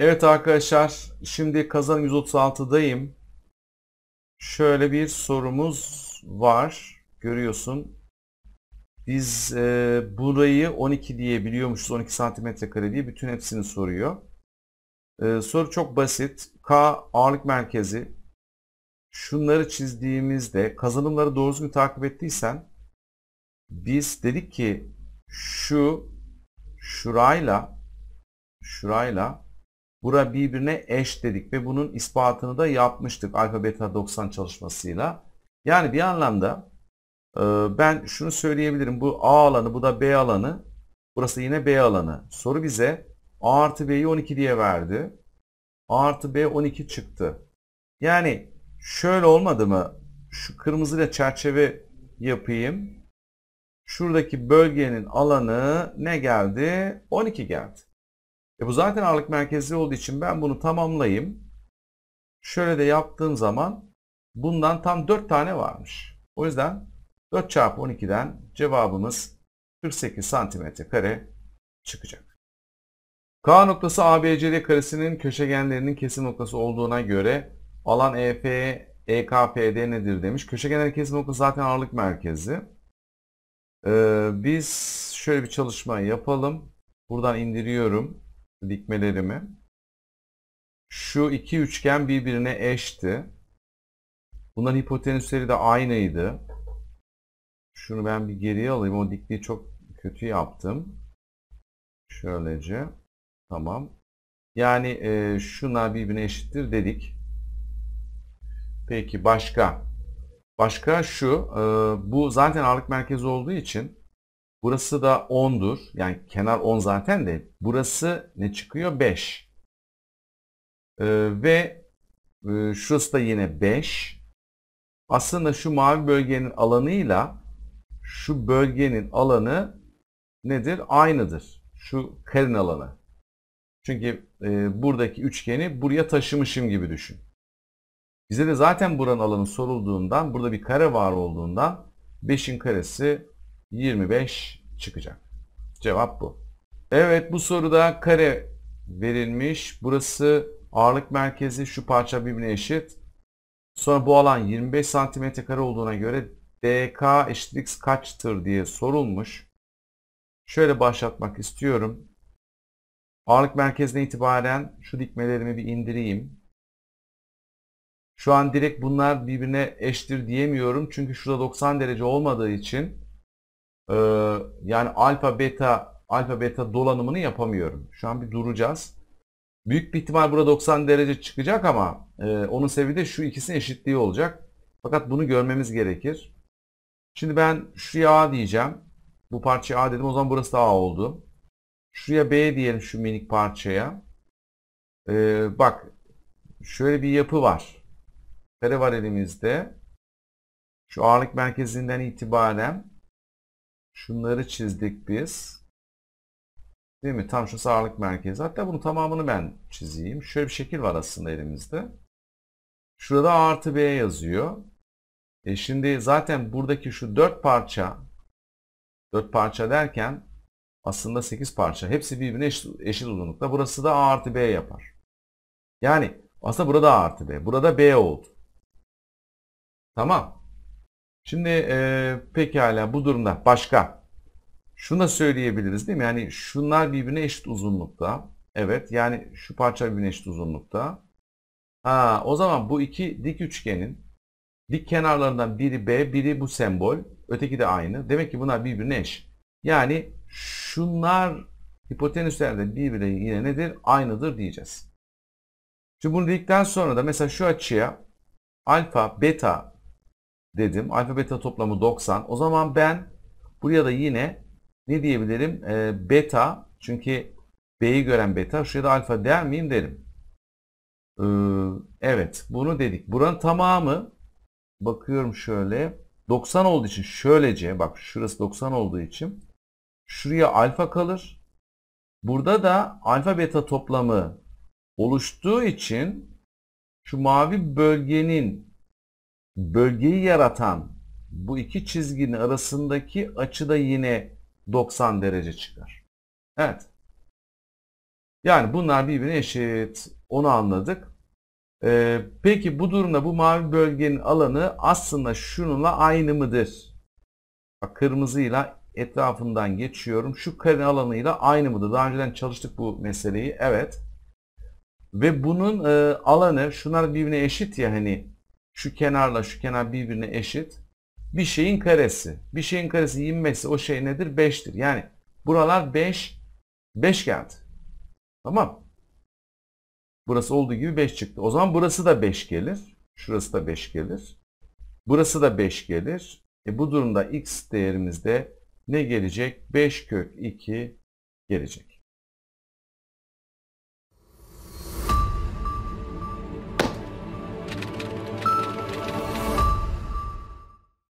Evet arkadaşlar şimdi kazan 136'dayım. Şöyle bir sorumuz var. Görüyorsun. Biz e, burayı 12 diye biliyormuşuz. 12 santimetre kare diye bütün hepsini soruyor. E, soru çok basit. K ağırlık merkezi. Şunları çizdiğimizde kazanımları doğru düzgün takip ettiysen biz dedik ki şu şurayla şurayla Bura birbirine eş dedik ve bunun ispatını da yapmıştık alfa beta 90 çalışmasıyla. Yani bir anlamda e, ben şunu söyleyebilirim. Bu A alanı, bu da B alanı. Burası yine B alanı. Soru bize A artı B'yi 12 diye verdi. A artı B 12 çıktı. Yani şöyle olmadı mı? Şu kırmızıyla çerçeve yapayım. Şuradaki bölgenin alanı ne geldi? 12 geldi. E bu zaten ağırlık merkezli olduğu için ben bunu tamamlayayım. Şöyle de yaptığım zaman bundan tam 4 tane varmış. O yüzden 4 çarpı 12'den cevabımız 48 santimetre kare çıkacak. K noktası ABCD karesinin köşegenlerinin kesim noktası olduğuna göre alan EF, EKPD nedir demiş. Köşegenlerin kesim noktası zaten ağırlık merkezi. Ee, biz şöyle bir çalışma yapalım. Buradan indiriyorum dikmelerimi şu iki üçgen birbirine eşti. Bunların hipotenüsleri de aynıydı. Şunu ben bir geriye alayım. O dikliği çok kötü yaptım. Şöylece. Tamam. Yani e, şunlar birbirine eşittir dedik. Peki başka? Başka şu. E, bu zaten ağırlık merkezi olduğu için Burası da 10'dur. Yani kenar 10 zaten de. Burası ne çıkıyor? 5. Ee, ve e, şurası da yine 5. Aslında şu mavi bölgenin alanıyla şu bölgenin alanı nedir? Aynıdır. Şu karenin alanı. Çünkü e, buradaki üçgeni buraya taşımışım gibi düşün. Bize de zaten buranın alanı sorulduğundan, burada bir kare var olduğundan 5'in karesi 25 çıkacak. Cevap bu. Evet bu soruda kare verilmiş. Burası ağırlık merkezi şu parça birbirine eşit. Sonra bu alan 25 santimetre kare olduğuna göre DK eşitlik kaçtır diye sorulmuş. Şöyle başlatmak istiyorum. Ağırlık merkezine itibaren şu dikmelerimi bir indireyim. Şu an direkt bunlar birbirine eşittir diyemiyorum. Çünkü şurada 90 derece olmadığı için ee, yani alfa beta alfa beta dolanımını yapamıyorum. Şu an bir duracağız. Büyük bir ihtimal burada 90 derece çıkacak ama e, onun sebebi de şu ikisinin eşitliği olacak. Fakat bunu görmemiz gerekir. Şimdi ben şuraya A diyeceğim. Bu parçaya A dedim. O zaman burası da A oldu. Şuraya B diyelim şu minik parçaya. Ee, bak şöyle bir yapı var. Kare var elimizde. Şu ağırlık merkezinden itibaren Şunları çizdik biz. Değil mi? Tam şu sağlık merkezi. Hatta bunun tamamını ben çizeyim. Şöyle bir şekil var aslında elimizde. Şurada A artı B yazıyor. E şimdi zaten buradaki şu dört parça dört parça derken aslında sekiz parça. Hepsi birbirine eşit, eşit uzunlukta. Burası da A artı B yapar. Yani aslında burada A artı B. Burada B oldu. Tamam. Şimdi e, pekala bu durumda başka. Şuna söyleyebiliriz değil mi? Yani şunlar birbirine eşit uzunlukta. Evet yani şu parça birbirine eşit uzunlukta. Ha, o zaman bu iki dik üçgenin dik kenarlarından biri B, biri bu sembol. Öteki de aynı. Demek ki bunlar birbirine eş. Yani şunlar hipotenüslerde birbirine yine nedir? Aynıdır diyeceğiz. Şimdi bunu dedikten sonra da mesela şu açıya alfa, beta dedim. Alfa beta toplamı 90. O zaman ben buraya da yine ne diyebilirim? E, beta çünkü B'yi gören beta. Şuraya da alfa der miyim derim. Ee, evet bunu dedik. Buranın tamamı bakıyorum şöyle 90 olduğu için şöylece bak şurası 90 olduğu için şuraya alfa kalır. Burada da alfa beta toplamı oluştuğu için şu mavi bölgenin bölgeyi yaratan bu iki çizginin arasındaki açı da yine 90 derece çıkar. Evet. Yani bunlar birbirine eşit. Onu anladık. Ee, peki bu durumda bu mavi bölgenin alanı aslında şununla aynı mıdır? Bak, kırmızıyla etrafından geçiyorum. Şu kare alanıyla aynı mıdır? Daha önceden çalıştık bu meseleyi. Evet. Ve bunun e, alanı şunlar birbirine eşit ya hani şu kenarla şu kenar birbirine eşit. Bir şeyin karesi. Bir şeyin karesi 25 o şey nedir? 5'tir. Yani buralar 5 5 geldi. Tamam. Burası olduğu gibi 5 çıktı. O zaman burası da 5 gelir. Şurası da 5 gelir. Burası da 5 gelir. E bu durumda x değerimizde ne gelecek? 5 kök 2 gelecek.